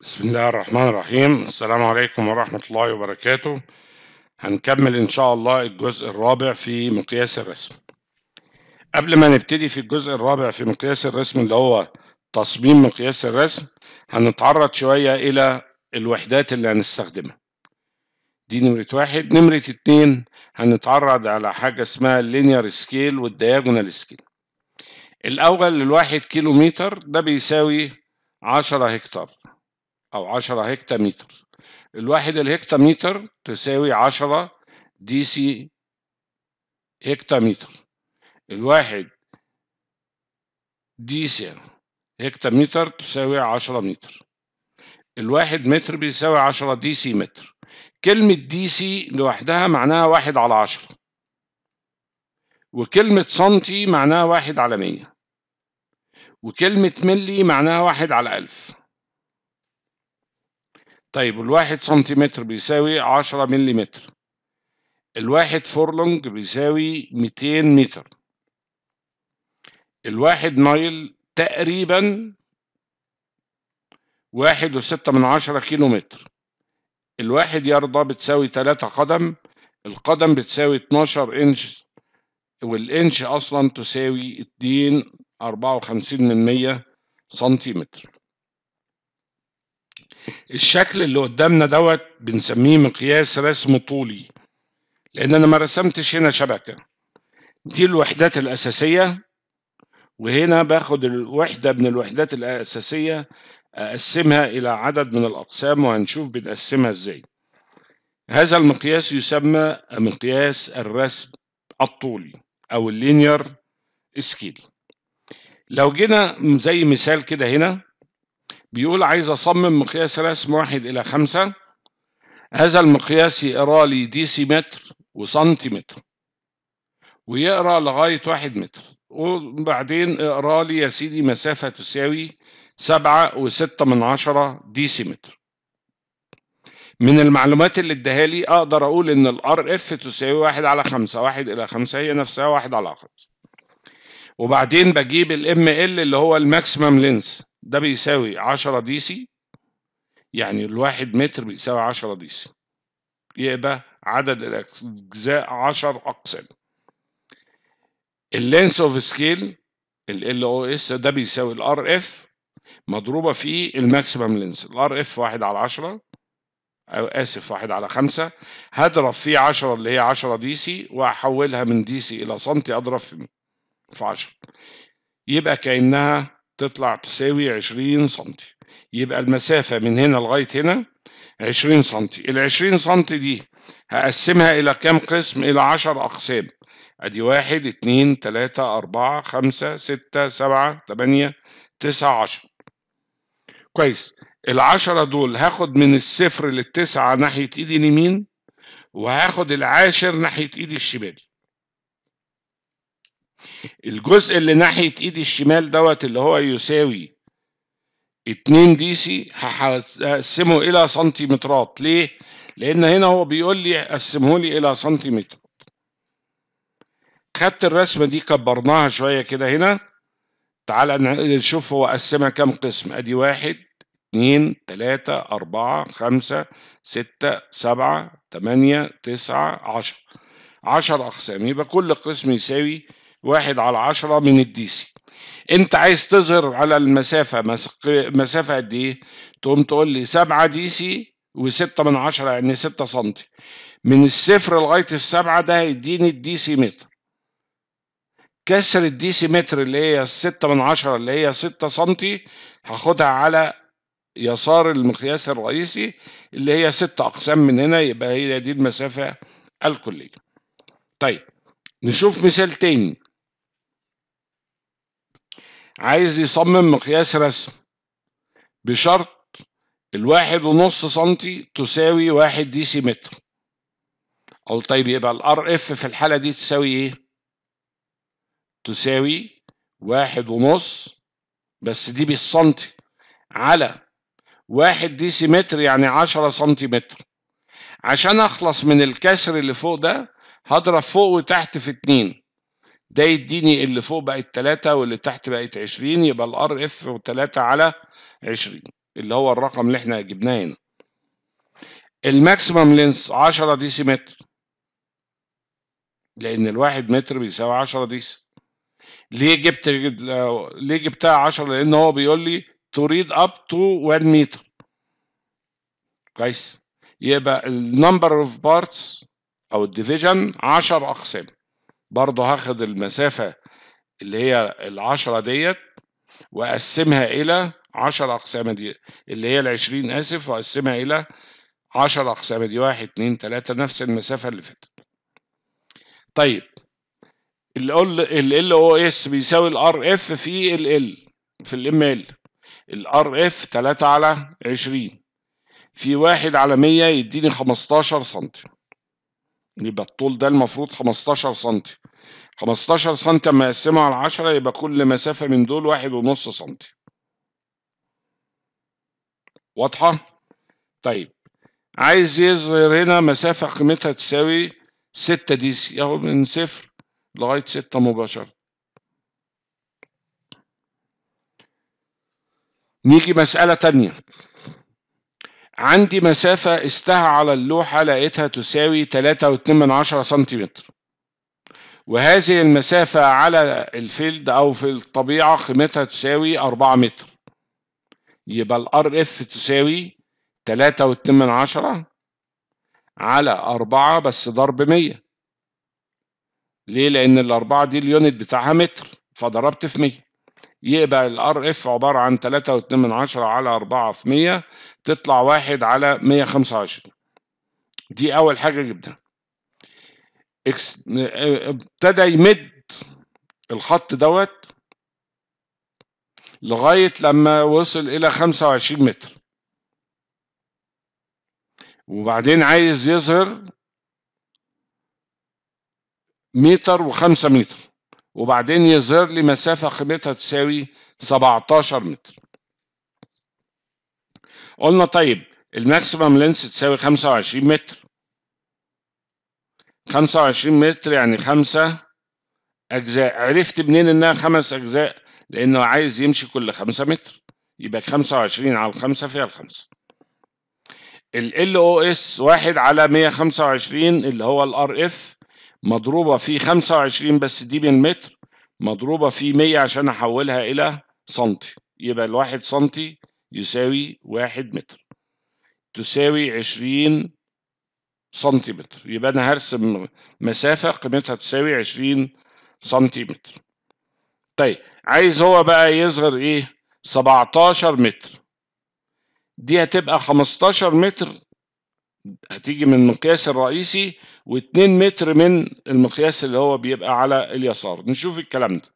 بسم الله الرحمن الرحيم السلام عليكم ورحمة الله وبركاته هنكمل إن شاء الله الجزء الرابع في مقياس الرسم قبل ما نبتدي في الجزء الرابع في مقياس الرسم اللي هو تصميم مقياس الرسم هنتعرض شوية إلى الوحدات اللي هنستخدمها دي نمرة واحد نمرة اتنين هنتعرض على حاجة اسمها linear سكيل والدياجونال سكيل الأول للواحد كيلو متر ده بيساوي عشرة هكتار أو 10 هكتامتر الواحد الهكتامتر تساوي 10 دي سي هكتامتر الواحد دي سي هكتامتر تساوي 10 متر الواحد متر بيساوي 10 دي سي متر كلمة دي سي لوحدها معناها واحد على عشرة وكلمة سنتي معناها واحد على مية وكلمة ملي معناها واحد على ألف طيب الواحد سنتيمتر بيساوي عشرة مليمتر الواحد فورلونج بيساوي ميتين متر الواحد مايل تقريبا واحد وستة من عشرة كيلو متر الواحد ياردة بتساوي تلاتة قدم القدم بتساوي اتناشر انش والانش اصلا تساوي اتنين اربعة وخمسين من مية سنتيمتر الشكل اللي قدامنا دوت بنسميه مقياس رسم طولي لأن أنا ما رسمتش هنا شبكة دي الوحدات الأساسية وهنا باخد الوحدة من الوحدات الأساسية أقسمها إلى عدد من الأقسام وهنشوف بنقسمها إزاي هذا المقياس يسمى مقياس الرسم الطولي أو اللينير سكيل لو جينا زي مثال كده هنا بيقول عايز أصمم مقياس رسم واحد إلى خمسة هذا المقياس يقرا لي ديسيمتر وسنتيمتر ويقرا لغاية واحد متر وبعدين اقرا لي يا سيدي مسافة تساوي سبعة وستة من عشرة ديسيمتر من المعلومات اللي اداها لي اقدر اقول ان الار اف تساوي واحد على خمسة واحد الى خمسة هي نفسها واحد على خمسة وبعدين بجيب الام ال اللي هو الماكسيمم لينس ده بيساوي 10 دي سي يعني الواحد متر بيساوي 10 دي سي يبقى عدد الأجزاء 10 أقسام اللينس اوف سكيل ال او اس ده بيساوي الار اف مضروبة في الماكسيمم لينس الار اف 1 على 10 أو آسف 1 على 5 هضرب فيه 10 اللي هي 10 دي سي وأحولها من دي سي إلى سنتي أضرب في 10 يبقى كأنها تطلع تساوي 20 سنتي يبقى المسافة من هنا لغاية هنا 20 سنتي ال 20 سنتي دي هقسمها إلى كام قسم؟ إلى 10 أقسام أدي واحد اتنين تلاتة أربعة خمسة ستة سبعة تمانية تسعة 10 كويس العشرة دول هاخد من الصفر للتسعة ناحية إيدي اليمين وهاخد العاشر ناحية إيدي الشمال الجزء اللي ناحية ايدي الشمال دوت اللي هو يساوي 2 دي سي هقسمه الى سنتيمترات ليه؟ لان هنا هو بيقول لي قسمه لي الى سنتيمتر خدت الرسمة دي كبرناها شوية كده هنا تعال نشوف هو قسمها كام قسم ادي واحد اتنين تلاتة اربعة خمسة ستة سبعة تمانية تسعة عشر عشر اقسام يبقى كل قسم يساوي واحد على عشرة من الديسي انت عايز تظهر على المسافة مسافة قد ايه تقوم تقول لي سبعة ديسي وستة من عشرة يعني ستة سنتي من الصفر لغاية السبعة ده هيديني الديسي متر كسر الديسي متر اللي هي الستة من عشرة اللي هي ستة سنتي هاخدها على يسار المقياس الرئيسي اللي هي ستة أقسام من هنا يبقى هي دي المسافة الكلية طيب نشوف مثال تاني عايز يصمم مقياس رسم بشرط الواحد ونص سنتي تساوي واحد دي سي متر أقول طيب يبقى الار اف في الحالة دي تساوي ايه؟ تساوي واحد ونص بس دي بالسنتي على واحد دي سي متر يعني عشرة سنتي متر عشان أخلص من الكسر اللي فوق ده هضرب فوق وتحت في اتنين ده يديني اللي فوق بقت 3 واللي تحت بقت 20 يبقى الار اف 3 على 20 اللي هو الرقم اللي احنا جبناه هنا الماكسيمم لينس 10 ديسي متر لان الواحد متر بيساوي 10 ديسي ليه جبت ليه جبتها 10 لان هو بيقول لي تريد اب تو 1 متر كويس يبقى النمبر اوف بارتس او الديفيجن 10 اقسام برضو هاخد المسافة اللي هي العشرة ديت وأقسمها إلى عشر أقسام دي اللي هي العشرين آسف وأقسمها إلى عشر أقسام دي واحد اتنين تلاتة نفس المسافة اللي فاتت طيب ال ال ال او اس بيساوي ال ار اف في ال ال في الام ال ال ار اف 3 على 20 في 1 على 100 يديني 15 سم يبقى الطول ده المفروض 15 سم 15 سم اما اقسمه على 10 يبقى كل مسافه من دول واحد ونص سم واضحه طيب عايز يظهر هنا مسافه قيمتها تساوي 6 دي سي ياهو من صفر لغايه 6 مباشره نيجي مساله تانية عندي مسافة استها على اللوحة لقيتها تساوي 3.2 سنتيمتر وهذه المسافة على الفيلد أو في الطبيعة قيمتها تساوي 4 متر يبقى الار اف تساوي 3.2 على 4 بس ضرب 100 ليه؟ لأن الأربعة دي اليونت بتاعها متر فضربت في 100 يبقى الار اف عباره عن 3.2 على 4 في 100 تطلع 1 على 125 دي اول حاجه جبناها ابتدى يمد الخط دوت لغايه لما وصل الى 25 متر وبعدين عايز يظهر متر وخمسة متر وبعدين يظهر لي مسافة قيمتها تساوي 17 متر قلنا طيب الماكسيمم لينس تساوي 25 متر 25 متر يعني خمسة أجزاء عرفت منين إنها خمس أجزاء لأنه عايز يمشي كل خمسة متر يبقى 25 على الخمسة فيها الخمسة ال LOS واحد على 125 اللي هو ال RF مضروبة في 25 بس دي من متر مضروبة في 100 عشان أحولها إلى سنتي يبقى الواحد سنتي يساوي واحد متر تساوي 20 سنتيمتر يبقى أنا هرسم مسافة قيمتها تساوي 20 سنتيمتر طيب عايز هو بقى يصغر إيه 17 متر دي هتبقى 15 متر هتيجي من المقياس الرييسي واتنين متر من المقياس اللي هو بيبقى على اليسار نشوف الكلام ده